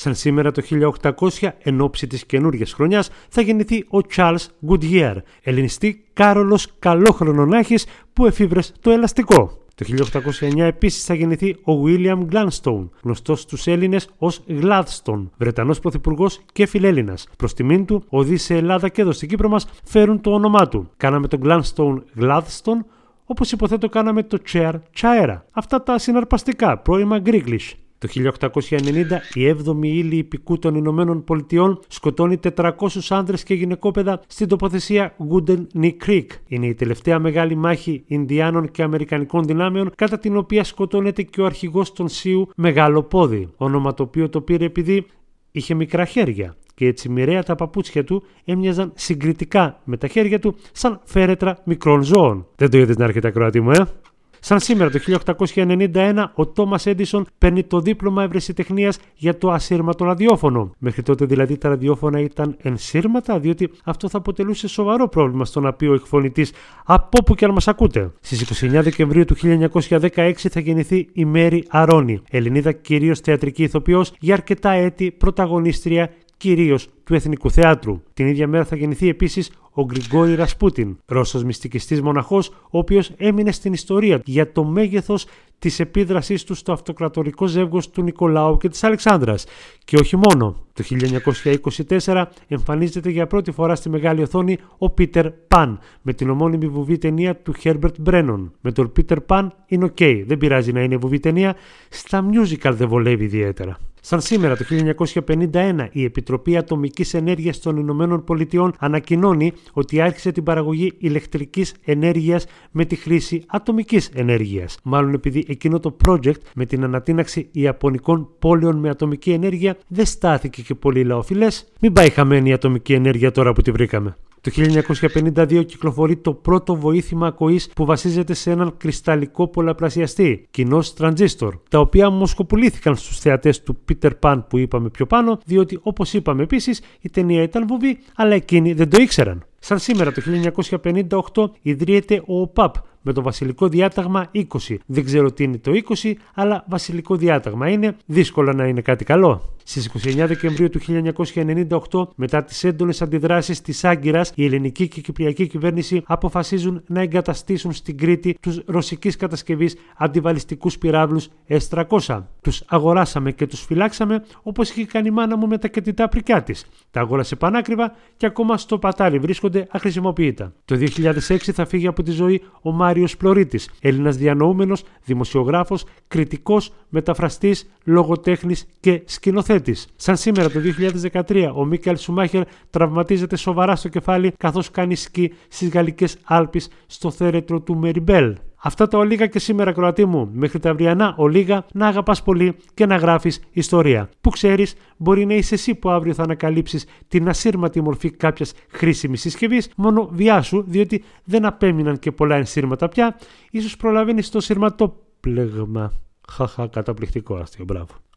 Σαν σήμερα το 1800, εν ώψη της καινούργιας χρονιάς, θα γεννηθεί ο Charles Goodyear, ελληνιστή Κάρολος Καλόχρονονάχης που εφήβρες το ελαστικό. Το 1809 επίσης θα γεννηθεί ο William Gladstone, γνωστός στους Έλληνες ως Gladstone, Βρετανός Πρωθυπουργός και Φιλέλληνας. Προς τιμήν του, σε Ελλάδα και εδώ στην Κύπρο μας φέρουν το όνομά του. Κάναμε τον Gladstone Gladstone, όπως υποθέτω κάναμε το Chair Chaira. Αυτά τα συναρπαστικά, πρώιμα Greeklish. Το 1890 η 7η ύλη υπηκού των Ηνωμένων Πολιτειών σκοτώνει 400 άνδρες και γυναικόπαιδα στην τοποθεσία Wooden Knee Creek. Είναι η τελευταία μεγάλη μάχη Ινδιάνων και Αμερικανικών δυνάμεων κατά την οποία σκοτώνεται και ο αρχηγός των Σίου Μεγάλο Πόδι, όνομα το οποίο το πήρε επειδή είχε μικρά χέρια και έτσι μοιραία τα παπούτσια του έμοιαζαν συγκριτικά με τα χέρια του σαν φέρετρα μικρών ζώων. Δεν το είδες να έρχεται ακροατή μου, ε? Σαν σήμερα το 1891, ο Τόμα Έντισον παίρνει το δίπλωμα ευρεσιτεχνία για το ασύρματο ραδιόφωνο. Μέχρι τότε δηλαδή τα ραδιόφωνα ήταν ενσύρματα, διότι αυτό θα αποτελούσε σοβαρό πρόβλημα στο να πει ο εκφωνητής από όπου και αν μας ακούτε. Στις 29 Δεκεμβρίου του 1916 θα γεννηθεί η Μέρη Αρώνη, Ελληνίδα κυρίως θεατρική ηθοποιός για αρκετά έτη πρωταγωνίστρια κυρίως του Εθνικού Θεάτρου. Την ίδια μέρα θα γεννηθεί επίσης ο Γκριγκόρι Ρασπούτιν, Ρώσος μυστικιστής μοναχός, ο οποίος έμεινε στην ιστορία για το μέγεθος της επίδρασής του στο αυτοκρατορικό ζεύγος του Νικολάου και της Αλεξάνδρας. Και όχι μόνο. Το 1924 εμφανίζεται για πρώτη φορά στη μεγάλη οθόνη ο Πίτερ Παν με την ομώνυμη βουβή ταινία του Χέρμπερτ Μπρένον. Με τον Πίτερ Παν είναι οκ, δεν πειράζει να είναι βουβή ταινία, στα musical δεν βολεύει ιδιαίτερα. Σαν σήμερα το 1951 η Επιτροπή Ατομικής Ενέργειας των Ηνωμένων Πολιτειών ανακοινώνει ότι άρχισε την παραγωγή ηλεκτρικής ενέργειας με τη χρήση ατομικής ενέργειας. Μάλλον επειδή εκείνο το project με την ανατείναξη Ιαπωνικών πόλεων με ατομική ενέργεια δεν στάθηκε και πολύ λαοφιλές, μην πάει χαμένη η ατομική ενέργεια τώρα που τη βρήκαμε. Το 1952 κυκλοφορεί το πρώτο βοήθημα ακοής που βασίζεται σε έναν κρυσταλλικό πολλαπλασιαστή, κοινός τρανζίστορ, τα οποία μοσκοπουλήθηκαν στους θεατές του Peter Pan που είπαμε πιο πάνω, διότι όπως είπαμε επίσης, η ταινία ήταν βουβή, αλλά εκείνοι δεν το ήξεραν. Σαν σήμερα το 1958 ιδρύεται ο ΟΠΑΠ, με το βασιλικό διάταγμα 20. Δεν ξέρω τι είναι το 20, αλλά βασιλικό διάταγμα είναι. Δύσκολα να είναι κάτι καλό. Στις 29 Δεκεμβρίου του 1998, μετά τις έντονες αντιδράσεις της Άγκυρας, η ελληνική και η κυπριακή κυβέρνηση αποφασίζουν να εγκαταστήσουν στην Κρήτη τους ρωσικής κατασκευής αντιβαλιστικούς πυράβλους S-300. Τους αγοράσαμε και τους φυλάξαμε, όπως είχε κάνει η μάνα μου με τα κετιτά πρικιά της. Τα αγόρασε πανάκριβα και ακόμα στο πατάρι βρίσκονται αχρησιμοποιητά. Το 2006 θα φύγει από τη ζωή ο Μάριος Πλωρίτης, Έλληνας διανοούμενος, δημοσιογράφος, κριτικός, μεταφραστής, λογοτέχνης και σκηνοθέτης. Σαν σήμερα το 2013, ο Μίκελ Σουμάχερ τραυματίζεται σοβαρά στο κεφάλι καθώς κάνει σκι στις Γαλλικές Άλπεις στο θέρετρο του Μεριμπέλ. Αυτά τα ολίγα και σήμερα, Κροατή μου. Μέχρι τα αυριανά ολίγα να αγαπάς πολύ και να γράφεις ιστορία. Που ξέρεις, μπορεί να είσαι εσύ που αύριο θα ανακαλύψεις την ασύρματη μορφή κάποιας χρήσιμης συσκευής. Μόνο βιάσου, διότι δεν απέμειναν και πολλά ενσύρματα πια. ίσως προλαβαίνεις το πλέγμα. Χαχα, καταπληκτικό αστείο, μπράβο.